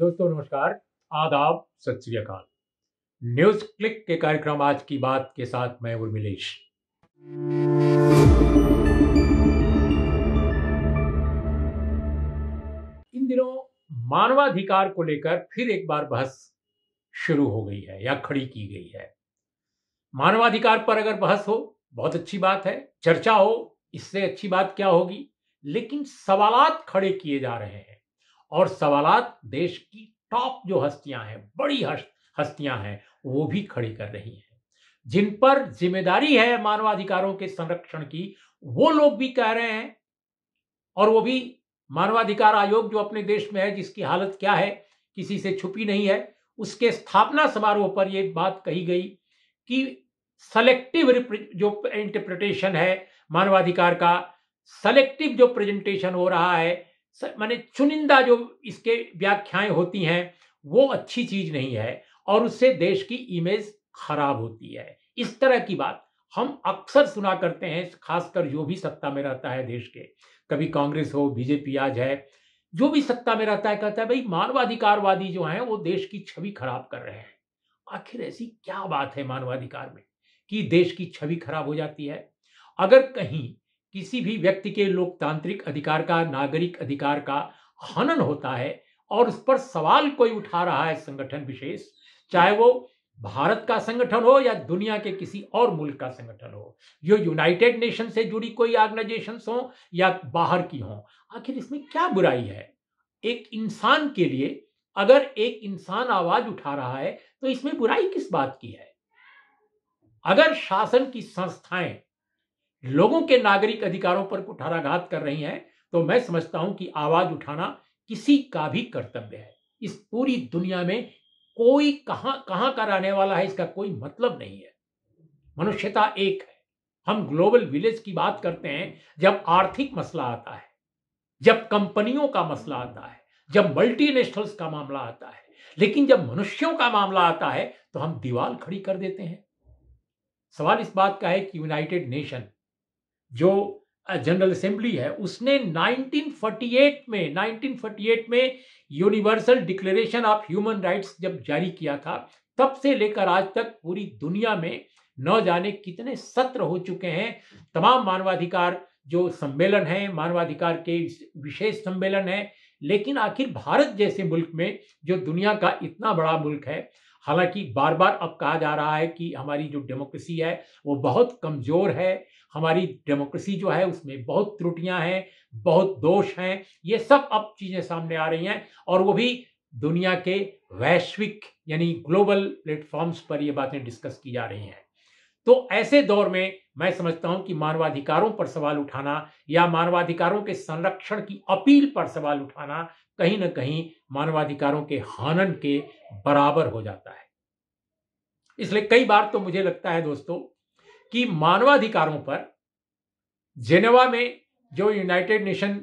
दोस्तों नमस्कार आदाब सत श्रीकाल न्यूज क्लिक के कार्यक्रम आज की बात के साथ मैं उर्मिलेश इन दिनों मानवाधिकार को लेकर फिर एक बार बहस शुरू हो गई है या खड़ी की गई है मानवाधिकार पर अगर बहस हो बहुत अच्छी बात है चर्चा हो इससे अच्छी बात क्या होगी लेकिन सवालात खड़े किए जा रहे हैं और सवालत देश की टॉप जो हस्तियां हैं बड़ी हस्तियां हैं वो भी खड़ी कर रही हैं जिन पर जिम्मेदारी है मानवाधिकारों के संरक्षण की वो लोग भी कह रहे हैं और वो भी मानवाधिकार आयोग जो अपने देश में है जिसकी हालत क्या है किसी से छुपी नहीं है उसके स्थापना समारोह पर यह बात कही गई कि सेलेक्टिव जो इंटरप्रिटेशन है मानवाधिकार का सेलेक्टिव जो प्रेजेंटेशन हो रहा है माने चुनिंदा जो इसके व्याख्याएं होती हैं वो अच्छी चीज नहीं है और उससे देश की इमेज खराब होती है इस तरह की बात हम अक्सर सुना करते हैं खासकर जो भी सत्ता में रहता है देश के कभी कांग्रेस हो बीजेपी आज है जो भी सत्ता में रहता है कहता है भाई मानवाधिकारवादी जो हैं वो देश की छवि खराब कर रहे हैं आखिर ऐसी क्या बात है मानवाधिकार में कि देश की छवि खराब हो जाती है अगर कहीं किसी भी व्यक्ति के लोकतांत्रिक अधिकार का नागरिक अधिकार का हनन होता है और उस पर सवाल कोई उठा रहा है संगठन विशेष चाहे वो भारत का संगठन हो या दुनिया के किसी और मुल्क का संगठन हो जो यूनाइटेड नेशन से जुड़ी कोई ऑर्गेनाइजेशन हो या बाहर की हो आखिर इसमें क्या बुराई है एक इंसान के लिए अगर एक इंसान आवाज उठा रहा है तो इसमें बुराई किस बात की है अगर शासन की संस्थाएं लोगों के नागरिक अधिकारों पर कुठाराघात कर रही हैं तो मैं समझता हूं कि आवाज उठाना किसी का भी कर्तव्य है इस पूरी दुनिया में कोई कहां कहां का रहने वाला है इसका कोई मतलब नहीं है मनुष्यता एक है हम ग्लोबल विलेज की बात करते हैं जब आर्थिक मसला आता है जब कंपनियों का मसला आता है जब मल्टीनेशनल्स का मामला आता है लेकिन जब मनुष्यों का मामला आता है तो हम दीवाल खड़ी कर देते हैं सवाल इस बात का है कि यूनाइटेड नेशन जो जनरल असेंबली है उसने 1948 में 1948 में universal declaration of human rights जब जारी किया था तब से लेकर आज तक पूरी दुनिया में न जाने कितने सत्र हो चुके हैं तमाम मानवाधिकार जो सम्मेलन है मानवाधिकार के विशेष सम्मेलन है लेकिन आखिर भारत जैसे मुल्क में जो दुनिया का इतना बड़ा मुल्क है हालांकि बार बार अब कहा जा रहा है कि हमारी जो डेमोक्रेसी है वो बहुत कमज़ोर है हमारी डेमोक्रेसी जो है उसमें बहुत त्रुटियां हैं बहुत दोष हैं ये सब अब चीज़ें सामने आ रही हैं और वो भी दुनिया के वैश्विक यानी ग्लोबल प्लेटफॉर्म्स पर ये बातें डिस्कस की जा रही हैं तो ऐसे दौर में मैं समझता हूं कि मानवाधिकारों पर सवाल उठाना या मानवाधिकारों के संरक्षण की अपील पर सवाल उठाना कहीं ना कहीं मानवाधिकारों के हनन के बराबर हो जाता है इसलिए कई बार तो मुझे लगता है दोस्तों कि मानवाधिकारों पर जेनेवा में जो यूनाइटेड नेशन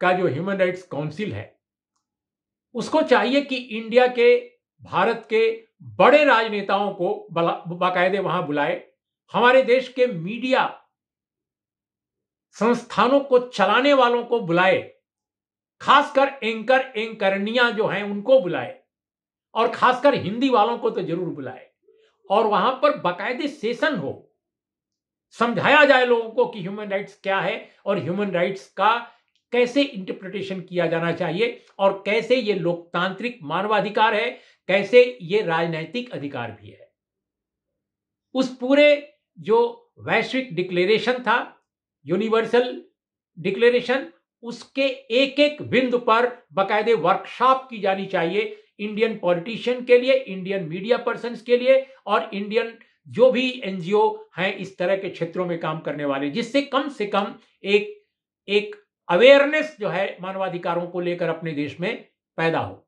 का जो ह्यूमन राइट्स काउंसिल है उसको चाहिए कि इंडिया के भारत के बड़े राजनेताओं को बाकायदे वहां बुलाए हमारे देश के मीडिया संस्थानों को चलाने वालों को बुलाए खासकर एंकर एंकरनिया जो हैं उनको बुलाए और खासकर हिंदी वालों को तो जरूर बुलाए और वहां पर बाकायदे सेशन हो समझाया जाए लोगों को कि ह्यूमन राइट्स क्या है और ह्यूमन राइट्स का कैसे इंटरप्रिटेशन किया जाना चाहिए और कैसे ये लोकतांत्रिक मानवाधिकार है कैसे ये राजनैतिक अधिकार भी है उस पूरे जो वैश्विक डिक्लेरेशन था यूनिवर्सल डिक्लेरेशन उसके एक एक बिंदु पर बाकायदे वर्कशॉप की जानी चाहिए इंडियन पॉलिटिशियन के लिए इंडियन मीडिया पर्सन के लिए और इंडियन जो भी एनजीओ हैं इस तरह के क्षेत्रों में काम करने वाले जिससे कम से कम एक एक अवेयरनेस जो है मानवाधिकारों को लेकर अपने देश में पैदा हो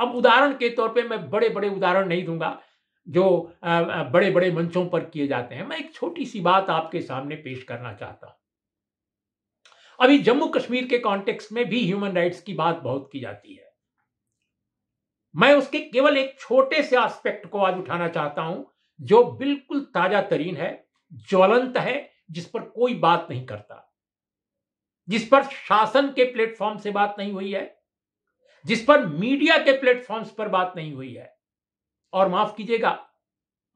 अब उदाहरण के तौर पे मैं बड़े बड़े उदाहरण नहीं दूंगा जो बड़े बड़े मंचों पर किए जाते हैं मैं एक छोटी सी बात आपके सामने पेश करना चाहता हूं अभी जम्मू कश्मीर के कॉन्टेक्स्ट में भी ह्यूमन राइट्स की बात बहुत की जाती है मैं उसके केवल एक छोटे से एस्पेक्ट को आज उठाना चाहता हूं जो बिल्कुल ताजा तरीन है ज्वलंत है जिस पर कोई बात नहीं करता जिस पर शासन के प्लेटफॉर्म से बात नहीं हुई है जिस पर मीडिया के प्लेटफॉर्म्स पर बात नहीं हुई है और माफ कीजिएगा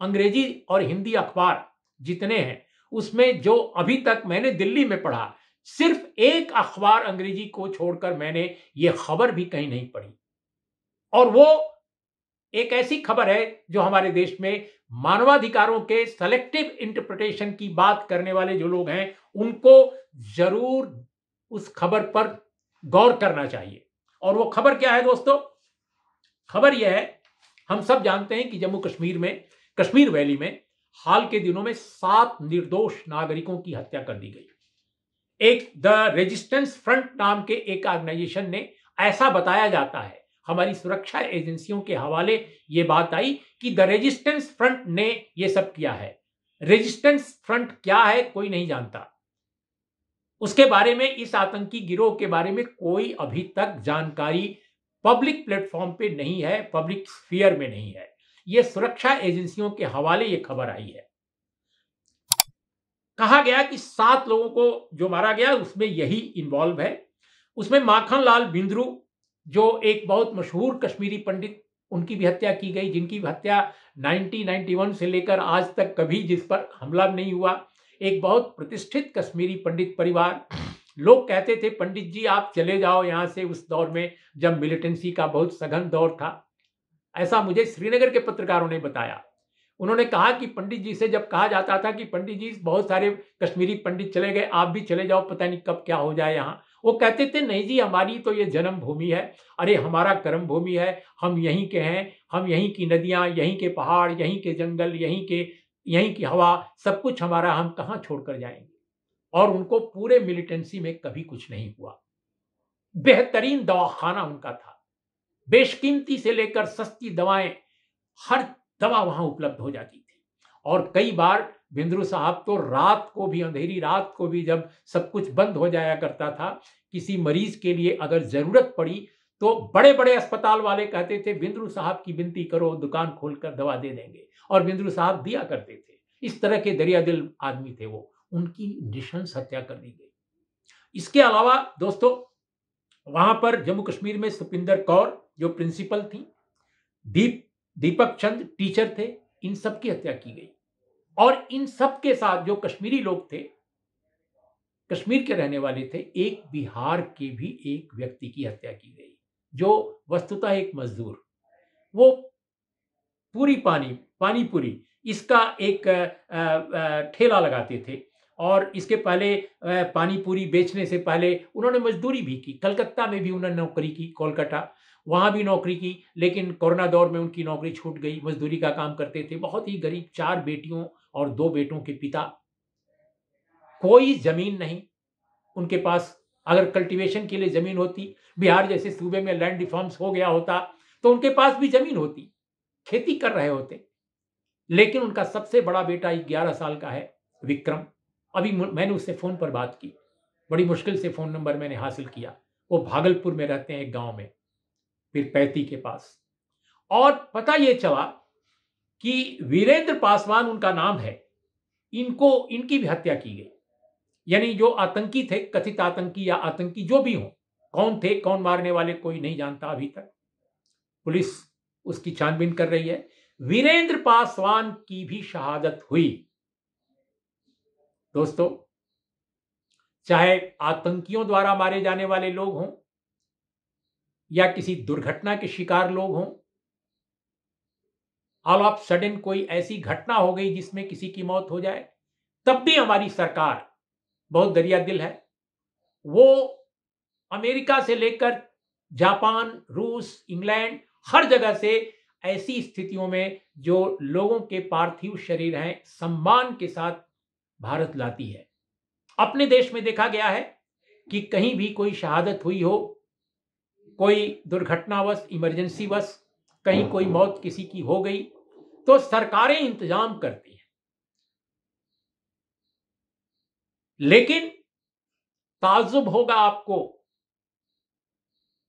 अंग्रेजी और हिंदी अखबार जितने हैं उसमें जो अभी तक मैंने दिल्ली में पढ़ा सिर्फ एक अखबार अंग्रेजी को छोड़कर मैंने ये खबर भी कहीं नहीं पढ़ी और वो एक ऐसी खबर है जो हमारे देश में मानवाधिकारों के सेलेक्टिव इंटरप्रिटेशन की बात करने वाले जो लोग हैं उनको जरूर उस खबर पर गौर करना चाहिए और वो खबर क्या है दोस्तों खबर यह है हम सब जानते हैं कि जम्मू कश्मीर में कश्मीर वैली में हाल के दिनों में सात निर्दोष नागरिकों की हत्या कर दी गई एक द रेजिस्टेंस फ्रंट नाम के एक ऑर्गेनाइजेशन ने ऐसा बताया जाता है हमारी सुरक्षा एजेंसियों के हवाले ये बात आई कि द रेजिस्टेंस फ्रंट ने यह सब किया है रेजिस्टेंस फ्रंट क्या है कोई नहीं जानता उसके बारे में इस आतंकी गिरोह के बारे में कोई अभी तक जानकारी पब्लिक प्लेटफॉर्म पे नहीं है पब्लिक स्फीयर में नहीं है यह सुरक्षा एजेंसियों के हवाले ये खबर आई है कहा गया कि सात लोगों को जो मारा गया उसमें यही इन्वॉल्व है उसमें माखन लाल बिंद्रू जो एक बहुत मशहूर कश्मीरी पंडित उनकी भी हत्या की गई जिनकी हत्या 1991 से लेकर आज तक कभी जिस पर हमला नहीं हुआ एक बहुत प्रतिष्ठित कश्मीरी पंडित परिवार लोग कहते थे पंडित जी आप चले जाओ यहाँ से उस दौर में जब मिलिटेंसी का बहुत सघन दौर था ऐसा मुझे श्रीनगर के पत्रकारों ने बताया उन्होंने कहा कि पंडित जी से जब कहा जाता था कि पंडित जी बहुत सारे कश्मीरी पंडित चले गए आप भी चले जाओ पता नहीं कब क्या हो जाए यहाँ वो कहते थे नहीं जी हमारी तो ये जन्म भूमि है अरे हमारा कर्म भूमि है हम यहीं के हैं हम यहीं की नदियाँ यहीं के पहाड़ यहीं के जंगल यहीं के यहीं की हवा सब कुछ हमारा हम कहाँ छोड़कर जाएंगे और उनको पूरे मिलिटेंसी में कभी कुछ नहीं हुआ बेहतरीन दवाखाना उनका था बेशकीमती से लेकर सस्ती दवाएं हर दवा वहां उपलब्ध हो जाती थी और कई बार बिंद्रू साहब तो रात को भी अंधेरी रात को भी जब सब कुछ बंद हो जाया करता था किसी मरीज के लिए अगर जरूरत पड़ी तो बड़े बड़े अस्पताल वाले कहते थे बिंद्रू साहब की विनती करो दुकान खोलकर दवा दे देंगे और बिंद्रू साहब दिया करते थे इस तरह के दरिया दिल आदमी थे वो उनकी निशंस हत्या कर दी गई इसके अलावा दोस्तों वहां पर जम्मू कश्मीर में सुपिंदर कौर जो प्रिंसिपल थी दीप दीपक चंद टीचर थे इन सब की हत्या की गई और इन सब के साथ जो कश्मीरी लोग थे कश्मीर के रहने वाले थे एक बिहार के भी एक व्यक्ति की हत्या की गई जो वस्तुतः एक मजदूर वो पूरी पानी पानी पूरी इसका एक ठेला लगाते थे और इसके पहले पानी पूरी बेचने से पहले उन्होंने मजदूरी भी की कलकत्ता में भी उन्होंने नौकरी की कोलकाता वहाँ भी नौकरी की लेकिन कोरोना दौर में उनकी नौकरी छूट गई मजदूरी का काम करते थे बहुत ही गरीब चार बेटियों और दो बेटों के पिता कोई जमीन नहीं उनके पास अगर कल्टीवेशन के लिए जमीन होती बिहार जैसे सूबे में लैंड रिफॉर्म्स हो गया होता तो उनके पास भी जमीन होती खेती कर रहे होते लेकिन उनका सबसे बड़ा बेटा ग्यारह साल का है विक्रम अभी मैंने उससे फ़ोन पर बात की बड़ी मुश्किल से फ़ोन नंबर मैंने हासिल किया वो भागलपुर में रहते हैं एक गाँव में फिर पैती के पास और पता यह चला कि वीरेंद्र पासवान उनका नाम है इनको इनकी भी हत्या की गई यानी जो आतंकी थे कथित आतंकी या आतंकी जो भी हो कौन थे कौन मारने वाले कोई नहीं जानता अभी तक पुलिस उसकी छानबीन कर रही है वीरेंद्र पासवान की भी शहादत हुई दोस्तों चाहे आतंकियों द्वारा मारे जाने वाले लोग हों या किसी दुर्घटना के शिकार लोग हों ऑल ऑफ सडन कोई ऐसी घटना हो गई जिसमें किसी की मौत हो जाए तब भी हमारी सरकार बहुत दरिया दिल है वो अमेरिका से लेकर जापान रूस इंग्लैंड हर जगह से ऐसी स्थितियों में जो लोगों के पार्थिव शरीर हैं सम्मान के साथ भारत लाती है अपने देश में देखा गया है कि कहीं भी कोई शहादत हुई हो कोई दुर्घटनावश बस कहीं कोई मौत किसी की हो गई तो सरकारें इंतजाम करती हैं लेकिन ताजुब होगा आपको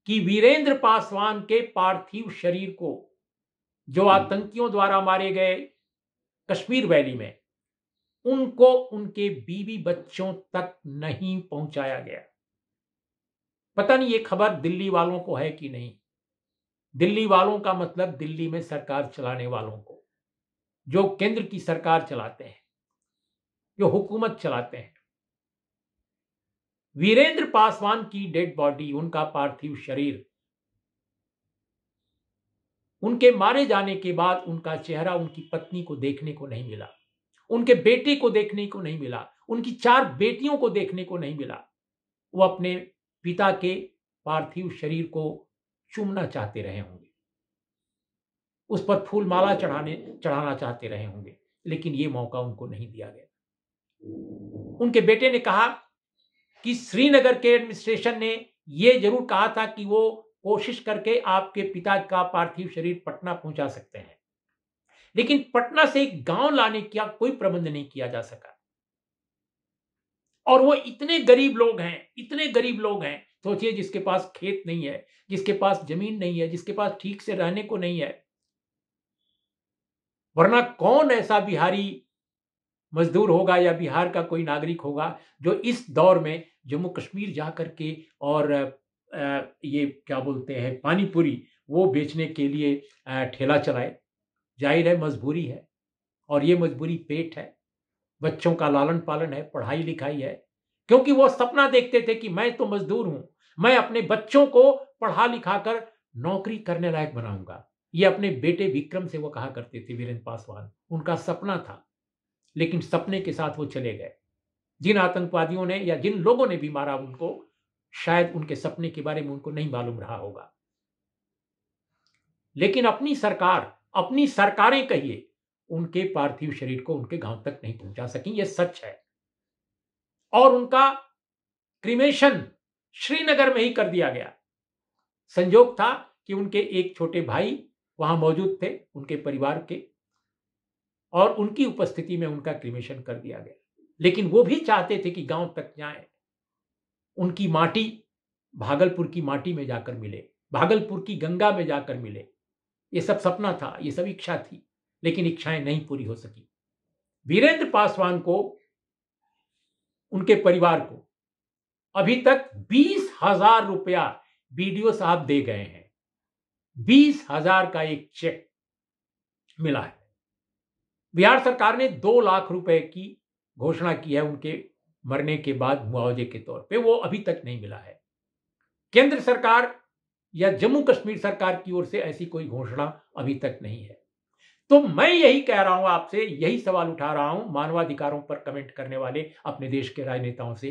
कि वीरेंद्र पासवान के पार्थिव शरीर को जो आतंकियों द्वारा मारे गए कश्मीर वैली में उनको उनके बीवी बच्चों तक नहीं पहुंचाया गया पता नहीं ये खबर दिल्ली वालों को है कि नहीं दिल्ली वालों का मतलब दिल्ली में सरकार चलाने वालों को जो केंद्र की सरकार चलाते हैं जो हुकूमत चलाते हैं वीरेंद्र पासवान की डेड बॉडी उनका पार्थिव शरीर उनके मारे जाने के बाद उनका चेहरा उनकी पत्नी को देखने को नहीं मिला उनके बेटे को देखने को नहीं मिला उनकी चार बेटियों को देखने को नहीं मिला वो अपने पिता के पार्थिव शरीर को चूमना चाहते रहे होंगे उस पर फूल माला चढ़ाने चढ़ाना चाहते रहे होंगे लेकिन ये मौका उनको नहीं दिया गया उनके बेटे ने कहा कि श्रीनगर के एडमिनिस्ट्रेशन ने यह जरूर कहा था कि वो कोशिश करके आपके पिता का पार्थिव शरीर पटना पहुंचा सकते हैं लेकिन पटना से एक गांव लाने का कोई प्रबंध नहीं किया जा सका और वो इतने गरीब लोग हैं इतने गरीब लोग हैं सोचिए जिसके पास खेत नहीं है जिसके पास जमीन नहीं है जिसके पास ठीक से रहने को नहीं है वरना कौन ऐसा बिहारी मजदूर होगा या बिहार का कोई नागरिक होगा जो इस दौर में जम्मू कश्मीर जा करके और ये क्या बोलते हैं पानीपुरी वो बेचने के लिए ठेला चलाए जाहिर है मजबूरी है और ये मजबूरी पेट है बच्चों का लालन पालन है पढ़ाई लिखाई है क्योंकि वो सपना देखते थे कि मैं तो मजदूर हूं मैं अपने बच्चों को पढ़ा लिखा कर नौकरी करने लायक बनाऊंगा ये अपने बेटे विक्रम से वो कहा करते थे वीरेंद्र पासवान उनका सपना था लेकिन सपने के साथ वो चले गए जिन आतंकवादियों ने या जिन लोगों ने भी मारा उनको शायद उनके सपने के बारे में उनको नहीं मालूम रहा होगा लेकिन अपनी सरकार अपनी सरकारें कहिए उनके पार्थिव शरीर को उनके गांव तक नहीं पहुंचा सकी यह सच है और उनका क्रिमेशन श्रीनगर में ही कर दिया गया संजोग था कि उनके एक छोटे भाई वहां मौजूद थे उनके परिवार के और उनकी उपस्थिति में उनका क्रिमेशन कर दिया गया लेकिन वो भी चाहते थे कि गांव तक जाए उनकी माटी भागलपुर की माटी में जाकर मिले भागलपुर की गंगा में जाकर मिले ये सब सपना था ये सब इच्छा थी लेकिन इच्छाएं नहीं पूरी हो सकी वीरेंद्र पासवान को उनके परिवार को अभी तक बीस हजार रुपया बीडीओ साहब दे गए हैं बीस हजार का एक चेक मिला है बिहार सरकार ने दो लाख रुपए की घोषणा की है उनके मरने के बाद मुआवजे के तौर पे वो अभी तक नहीं मिला है केंद्र सरकार या जम्मू कश्मीर सरकार की ओर से ऐसी कोई घोषणा अभी तक नहीं है तो मैं यही कह रहा हूं आपसे यही सवाल उठा रहा हूं मानवाधिकारों पर कमेंट करने वाले अपने देश के राजनेताओं से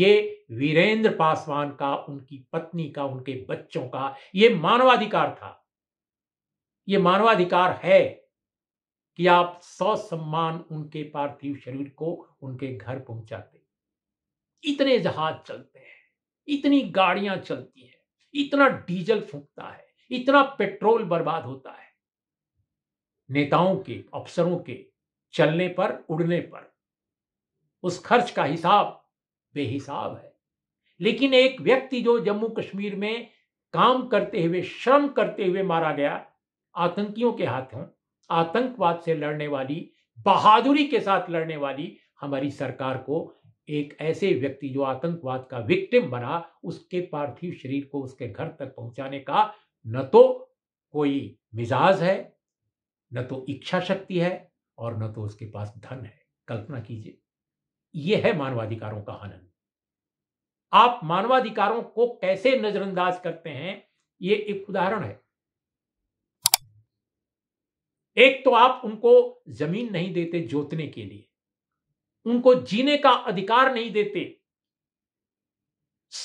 ये वीरेंद्र पासवान का उनकी पत्नी का उनके बच्चों का ये मानवाधिकार था ये मानवाधिकार है कि आप सौ सम्मान उनके पार्थिव शरीर को उनके घर पहुंचाते इतने जहाज चलते हैं इतनी गाड़ियां चलती हैं इतना डीजल फूकता है इतना पेट्रोल बर्बाद होता है नेताओं के अफसरों के चलने पर उड़ने पर उस खर्च का हिसाब बेहिसाब है लेकिन एक व्यक्ति जो जम्मू कश्मीर में काम करते हुए श्रम करते हुए मारा गया आतंकियों के हाथों आतंकवाद से लड़ने वाली बहादुरी के साथ लड़ने वाली हमारी सरकार को एक ऐसे व्यक्ति जो आतंकवाद का विक्टिम बना उसके पार्थिव शरीर को उसके घर तक पहुंचाने का न तो कोई मिजाज है न तो इच्छा शक्ति है और न तो उसके पास धन है कल्पना कीजिए यह है मानवाधिकारों का हनन आप मानवाधिकारों को कैसे नजरअंदाज करते हैं यह एक उदाहरण है एक तो आप उनको जमीन नहीं देते जोतने के लिए उनको जीने का अधिकार नहीं देते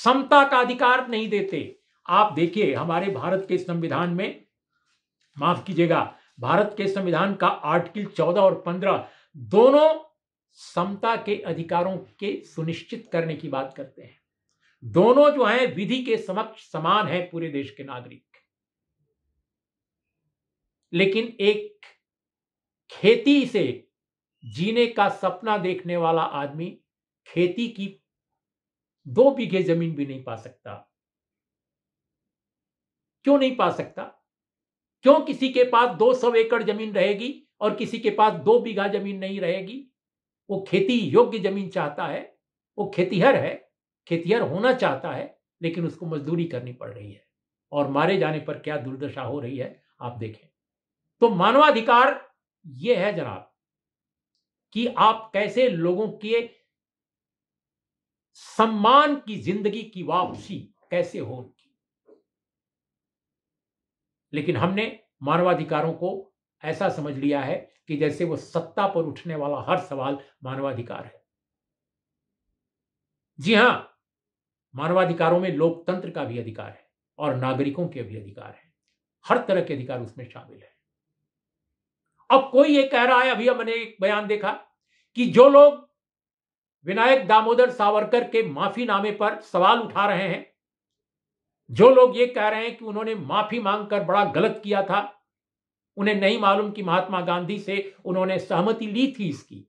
समता का अधिकार नहीं देते आप देखिए हमारे भारत के संविधान में माफ कीजिएगा भारत के संविधान का आर्टिकल 14 और 15 दोनों समता के अधिकारों के सुनिश्चित करने की बात करते हैं दोनों जो हैं विधि के समक्ष समान हैं पूरे देश के नागरिक लेकिन एक खेती से जीने का सपना देखने वाला आदमी खेती की दो बीघे जमीन भी नहीं पा सकता क्यों नहीं पा सकता क्यों किसी के पास दो सौ एकड़ जमीन रहेगी और किसी के पास दो बीघा जमीन नहीं रहेगी वो खेती योग्य जमीन चाहता है वो खेतीहर है खेतीहर होना चाहता है लेकिन उसको मजदूरी करनी पड़ रही है और मारे जाने पर क्या दुर्दशा हो रही है आप देखें तो मानवाधिकार ये है जनाब कि आप कैसे लोगों के सम्मान की जिंदगी की वापसी कैसे हो उनकी लेकिन हमने मानवाधिकारों को ऐसा समझ लिया है कि जैसे वो सत्ता पर उठने वाला हर सवाल मानवाधिकार है जी हां मानवाधिकारों में लोकतंत्र का भी अधिकार है और नागरिकों के भी अधिकार है हर तरह के अधिकार उसमें शामिल है अब कोई ये कह रहा है अभी हमने एक बयान देखा कि जो लोग विनायक दामोदर सावरकर के माफीनामे पर सवाल उठा रहे हैं जो लोग ये कह रहे हैं कि उन्होंने माफी मांगकर बड़ा गलत किया था उन्हें नहीं मालूम कि महात्मा गांधी से उन्होंने सहमति ली थी इसकी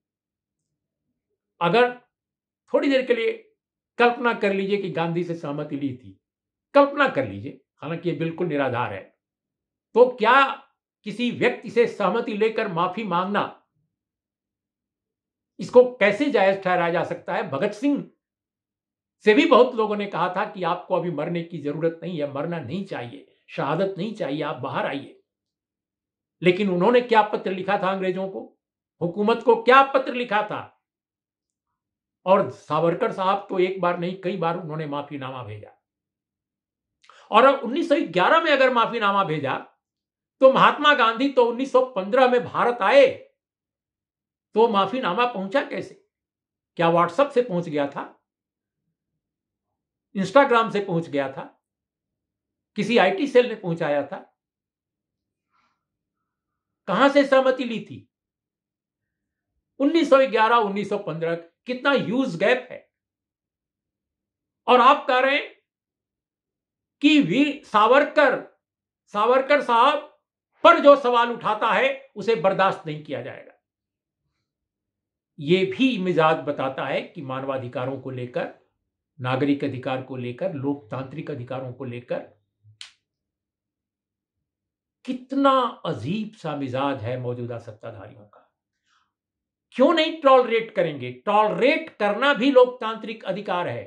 अगर थोड़ी देर के लिए कल्पना कर लीजिए कि गांधी से सहमति ली थी कल्पना कर लीजिए हालांकि ये बिल्कुल निराधार है तो क्या किसी व्यक्ति से सहमति लेकर माफी मांगना इसको कैसे जायज ठहराया जा सकता है भगत सिंह से भी बहुत लोगों ने कहा था कि आपको अभी मरने की जरूरत नहीं है मरना नहीं चाहिए शहादत नहीं चाहिए आप बाहर आइए लेकिन उन्होंने क्या पत्र लिखा था अंग्रेजों को हुकूमत को क्या पत्र लिखा था और सावरकर साहब तो एक बार नहीं कई बार उन्होंने माफीनामा भेजा और अब उन्नीस में अगर माफीनामा भेजा तो महात्मा गांधी तो 1915 में भारत आए तो माफीनामा पहुंचा कैसे क्या व्हाट्सएप से पहुंच गया था इंस्टाग्राम से पहुंच गया था किसी आईटी सेल ने पहुंचाया था कहां से सहमति ली थी 1911 1915 कितना यूज गैप है और आप कह रहे हैं कि वीर सावरकर सावरकर साहब पर जो सवाल उठाता है उसे बर्दाश्त नहीं किया जाएगा यह भी मिजाज बताता है कि मानवाधिकारों को लेकर नागरिक अधिकार को लेकर लोकतांत्रिक अधिकारों को लेकर कितना अजीब सा मिजाज है मौजूदा सत्ताधारियों का क्यों नहीं टॉलरेट करेंगे टॉलरेट करना भी लोकतांत्रिक अधिकार है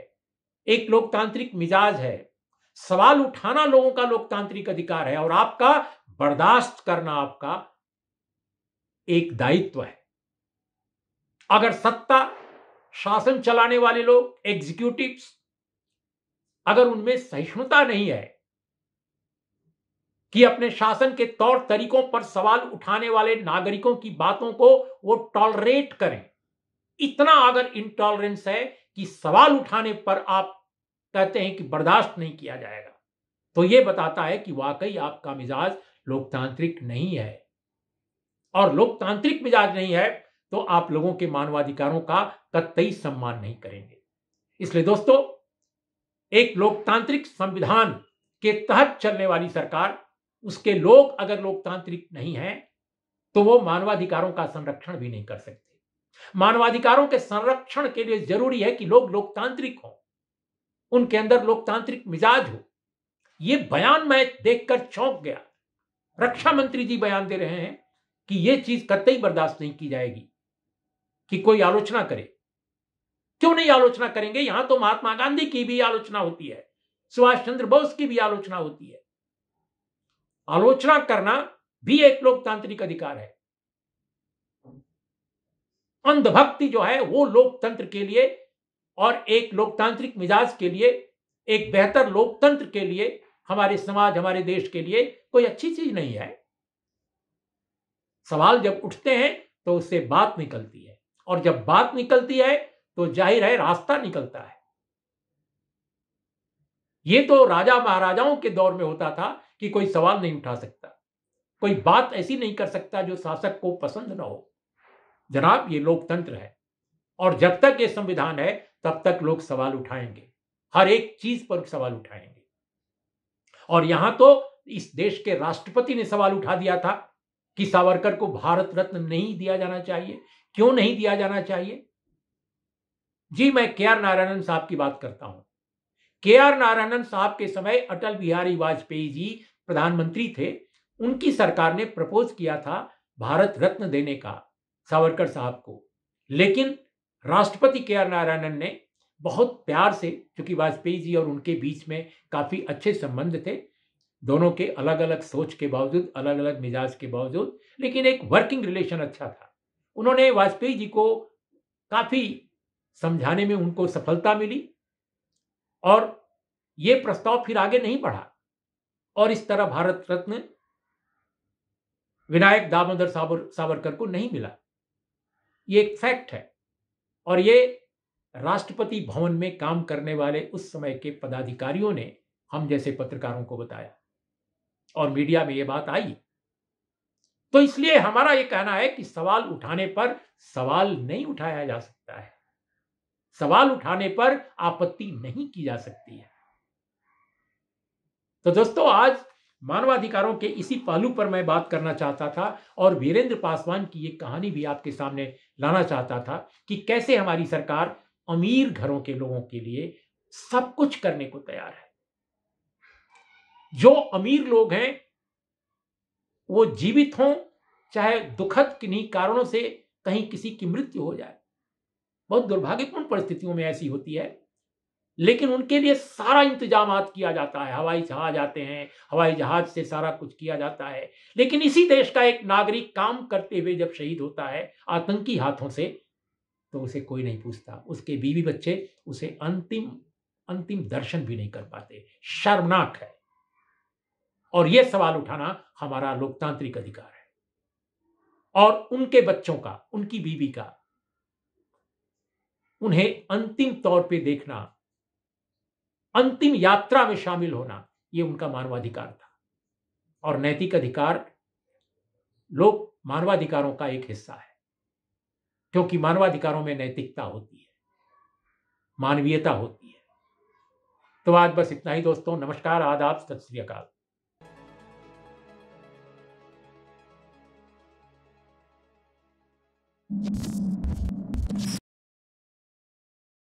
एक लोकतांत्रिक मिजाज है सवाल उठाना लोगों का लोकतांत्रिक अधिकार है और आपका बर्दाश्त करना आपका एक दायित्व है अगर सत्ता शासन चलाने वाले लोग एग्जीक्यूटिव अगर उनमें सहिष्णुता नहीं है कि अपने शासन के तौर तरीकों पर सवाल उठाने वाले नागरिकों की बातों को वो टॉलरेट करें इतना अगर इनटॉलरेंस है कि सवाल उठाने पर आप कहते हैं कि बर्दाश्त नहीं किया जाएगा तो ये बताता है कि वाकई आपका मिजाज लोकतांत्रिक नहीं है और लोकतांत्रिक मिजाज नहीं है तो आप लोगों के मानवाधिकारों का कतई सम्मान नहीं करेंगे इसलिए दोस्तों एक लोकतांत्रिक संविधान के तहत चलने वाली सरकार उसके लोग अगर लोकतांत्रिक नहीं है तो वो मानवाधिकारों का संरक्षण भी नहीं कर सकते मानवाधिकारों के संरक्षण के लिए जरूरी है कि लोग लोकतांत्रिक हों उनके अंदर लोकतांत्रिक मिजाज हो यह बयान मैं देखकर चौंक गया रक्षा मंत्री जी बयान दे रहे हैं कि यह चीज कतई बर्दाश्त नहीं की जाएगी कि कोई आलोचना करे क्यों नहीं आलोचना करेंगे यहां तो महात्मा गांधी की भी आलोचना होती है सुभाष चंद्र बोस की भी आलोचना होती है आलोचना करना भी एक लोकतांत्रिक अधिकार है अंधभक्ति जो है वो लोकतंत्र के लिए और एक लोकतांत्रिक मिजाज के लिए एक बेहतर लोकतंत्र के लिए हमारे समाज हमारे देश के लिए कोई अच्छी चीज नहीं है सवाल जब उठते हैं तो उससे बात निकलती है और जब बात निकलती है तो जाहिर है रास्ता निकलता है ये तो राजा महाराजाओं के दौर में होता था कि कोई सवाल नहीं उठा सकता कोई बात ऐसी नहीं कर सकता जो शासक को पसंद ना हो जनाब ये लोकतंत्र है और जब तक ये संविधान है तब तक लोग सवाल उठाएंगे हर एक चीज पर सवाल उठाएंगे और यहां तो इस देश के राष्ट्रपति ने सवाल उठा दिया था कि सावरकर को भारत रत्न नहीं दिया जाना चाहिए क्यों नहीं दिया जाना चाहिए जी मैं के आर नारायणन साहब की बात करता हूं के आर नारायणन साहब के समय अटल बिहारी वाजपेयी जी प्रधानमंत्री थे उनकी सरकार ने प्रपोज किया था भारत रत्न देने का सावरकर साहब को लेकिन राष्ट्रपति के आर नारायणन ने बहुत प्यार से क्योंकि वाजपेयी जी और उनके बीच में काफी अच्छे संबंध थे दोनों के अलग अलग सोच के बावजूद अलग अलग मिजाज के बावजूद लेकिन एक वर्किंग रिलेशन अच्छा था उन्होंने वाजपेयी जी को काफी समझाने में उनको सफलता मिली और ये प्रस्ताव फिर आगे नहीं बढ़ा और इस तरह भारत रत्न विनायक दामोदर सावर सावरकर को नहीं मिला ये एक फैक्ट है और ये राष्ट्रपति भवन में काम करने वाले उस समय के पदाधिकारियों ने हम जैसे पत्रकारों को बताया और मीडिया में ये बात आई तो इसलिए हमारा ये कहना है कि सवाल उठाने पर सवाल नहीं उठाया जा सकता है सवाल उठाने पर आपत्ति नहीं की जा सकती है तो दोस्तों आज मानवाधिकारों के इसी पहलू पर मैं बात करना चाहता था और वीरेंद्र पासवान की यह कहानी भी आपके सामने लाना चाहता था कि कैसे हमारी सरकार अमीर घरों के लोगों के लिए सब कुछ करने को तैयार है जो अमीर लोग हैं वो जीवित हों चाहे दुखद किन्हीं कारणों से कहीं किसी की मृत्यु हो जाए बहुत दुर्भाग्यपूर्ण परिस्थितियों में ऐसी होती है लेकिन उनके लिए सारा इंतजाम किया जाता है हवाई जहाज आते हैं हवाई जहाज से सारा कुछ किया जाता है लेकिन इसी देश का एक नागरिक काम करते हुए जब शहीद होता है आतंकी हाथों से तो उसे कोई नहीं पूछता उसके बीवी बच्चे उसे अंतिम अंतिम दर्शन भी नहीं कर पाते शर्मनाक है और यह सवाल उठाना हमारा लोकतांत्रिक अधिकार है और उनके बच्चों का उनकी बीवी का उन्हें अंतिम तौर पे देखना अंतिम यात्रा में शामिल होना यह उनका मानवाधिकार था और नैतिक अधिकार लोग मानवाधिकारों का एक हिस्सा है क्योंकि मानवाधिकारों में नैतिकता होती है मानवीयता होती है तो आज बस इतना ही दोस्तों नमस्कार आदाब सत श्री अकाल you